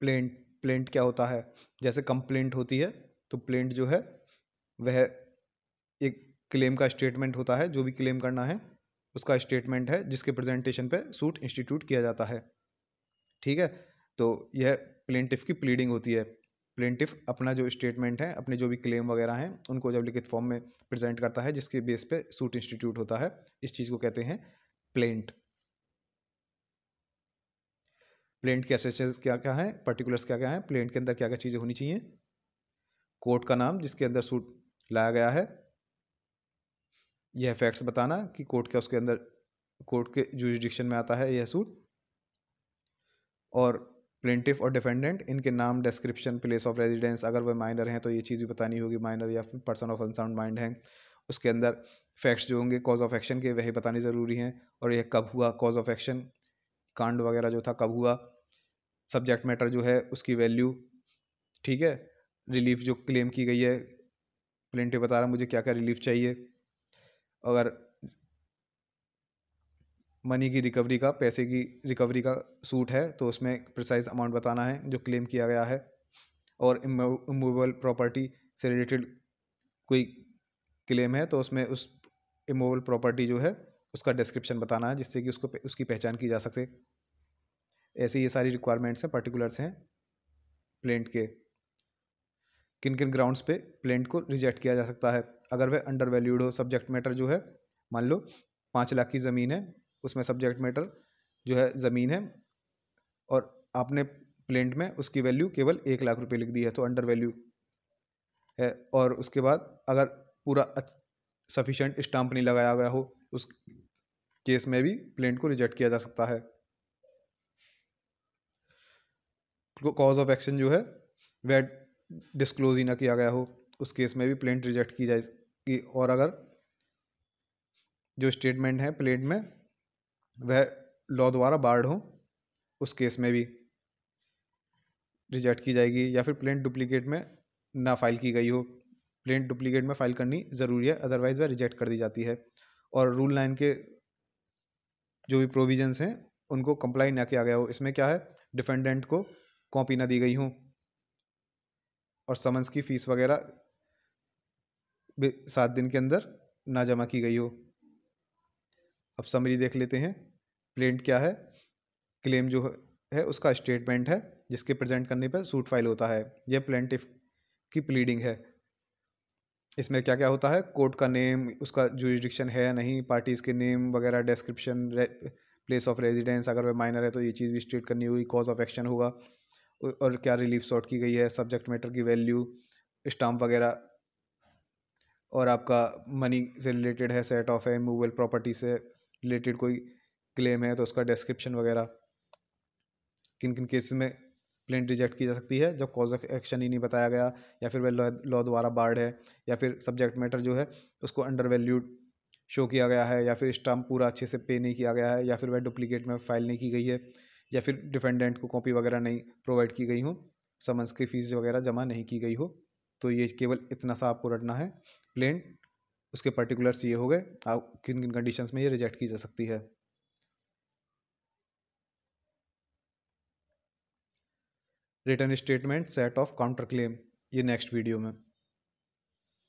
plaint plaint क्या होता है जैसे कंप्लेंट होती है तो प्लेंट जो है वह एक क्लेम का स्टेटमेंट होता है जो भी क्लेम करना है उसका स्टेटमेंट है जिसके प्रेजेंटेशन पे सूट इंस्टीट्यूट किया जाता है ठीक है तो यह प्लेंटिफ की प्लीडिंग होती है प्लेंटिफ अपना जो स्टेटमेंट है अपने जो भी क्लेम वगैरह हैं उनको जब लिखित फॉर्म में प्रेजेंट करता है जिसके बेस पे सूट इंस्टीट्यूट होता है इस चीज़ को कहते हैं प्लेंट प्लेंट के एसेसेस क्या क्या है पर्टिकुलर्स क्या क्या है प्लेंट के अंदर क्या क्या चीज़ें होनी चाहिए कोर्ट का नाम जिसके अंदर सूट लाया गया है यह फैक्ट्स बताना कि कोर्ट क्या उसके अंदर कोर्ट के जुडिक्शन में आता है यह सूट और प्लेंटिफ और डिफेंडेंट इनके नाम डिस्क्रिप्शन प्लेस ऑफ रेजिडेंस अगर वह माइनर हैं तो ये चीज़ भी बतानी होगी माइनर या पर्सन ऑफ अनसाउंड माइंड हैं उसके अंदर फैक्ट्स जो होंगे कॉज ऑफ एक्शन के वही बतानी ज़रूरी हैं और यह कब हुआ कॉज ऑफ एक्शन कांड वगैरह जो था कब हुआ सब्जेक्ट मैटर जो है उसकी वैल्यू ठीक है रिलीफ जो क्लेम की गई है प्लेंटे बता रहा मुझे क्या क्या रिलीफ चाहिए अगर मनी की रिकवरी का पैसे की रिकवरी का सूट है तो उसमें प्रिसाइज अमाउंट बताना है जो क्लेम किया गया है और इमूवेबल प्रॉपर्टी से रिलेटेड कोई क्लेम है तो उसमें उस इमूवेबल प्रॉपर्टी जो है उसका डिस्क्रिप्शन बताना है जिससे कि उसको उसकी पहचान की जा सके ऐसे ये सारी रिक्वायरमेंट्स हैं पर्टिकुलर्स हैं प्लेंट के किन किन ग्राउंड्स पे प्लेंट को रिजेक्ट किया जा सकता है अगर वह अंडर वैल्यूड हो सब्जेक्ट मैटर जो है मान लो पाँच लाख की ज़मीन है उसमें सब्जेक्ट मैटर जो है ज़मीन है और आपने प्लेंट में उसकी वैल्यू केवल एक लाख रुपये लिख दी है तो अंडर वैल्यू है और उसके बाद अगर पूरा सफिशेंट स्टाम्प नहीं लगाया गया हो उस केस में भी प्लेंट को रिजेक्ट किया जा सकता है कॉज ऑफ एक्शन जो है वह डिस्क्लोज ही ना किया गया हो उस केस में भी प्लेंट रिजेक्ट की जाए और अगर जो स्टेटमेंट है प्लेंट में वह लॉ द्वारा बार्ड हो उस केस में भी रिजेक्ट की जाएगी या फिर प्लेंट डुप्लीकेट में ना फाइल की गई हो प्लेंट डुप्लीकेट में फाइल करनी ज़रूरी है अदरवाइज़ वह रिजेक्ट कर दी जाती है और रूल नाइन के जो भी प्रोविजंस हैं उनको कंप्लाई ना किया गया हो इसमें क्या है डिफेंडेंट को कॉपी ना दी गई हो और समन्स की फीस वगैरह सात दिन के अंदर ना जमा की गई हो अब समरी देख लेते हैं प्लेंट क्या है क्लेम जो है उसका स्टेटमेंट है जिसके प्रेजेंट करने पर सूट फाइल होता है यह प्लेंटिफ की प्लीडिंग है इसमें क्या क्या होता है कोर्ट का नेम उसका जुरिडिक्शन है या नहीं पार्टीज़ के नेम वगैरह डिस्क्रिप्शन प्लेस ऑफ रेजिडेंस अगर वह माइनर है तो ये चीज़ भी स्टेट करनी होगी कॉज ऑफ एक्शन होगा और क्या रिलीफ सॉर्ट की गई है सब्जेक्ट मैटर की वैल्यू स्टाम्प वगैरह और आपका मनी से रिलेटेड है सेट ऑफ है मूवल प्रॉपर्टी से रिलेटेड कोई क्लेम है तो उसका डिस्क्रिप्शन वगैरह किन किन केसेस में प्लेन रिजेक्ट की जा सकती है जब कॉज ऑफ एक्शन ही नहीं बताया गया या फिर वह लॉ द्वारा बार्ड है या फिर सब्जेक्ट मैटर जो है उसको अंडर वैल्यूड शो किया गया है या फिर स्टाम्प पूरा अच्छे से पे नहीं किया गया है या फिर वह डुप्लीकेट में फाइल नहीं की गई है या फिर डिफेंडेंट को कॉपी वगैरह नहीं प्रोवाइड की गई हो समन्स की फ़ीस वगैरह जमा नहीं की गई हो तो ये केवल इतना सा आपको रटना है प्लेन उसके पर्टिकुलर्स ये हो गए आप किन किन कंडीशंस में ये रिजेक्ट की जा सकती है return statement set off counter claim ये नेक्स्ट वीडियो में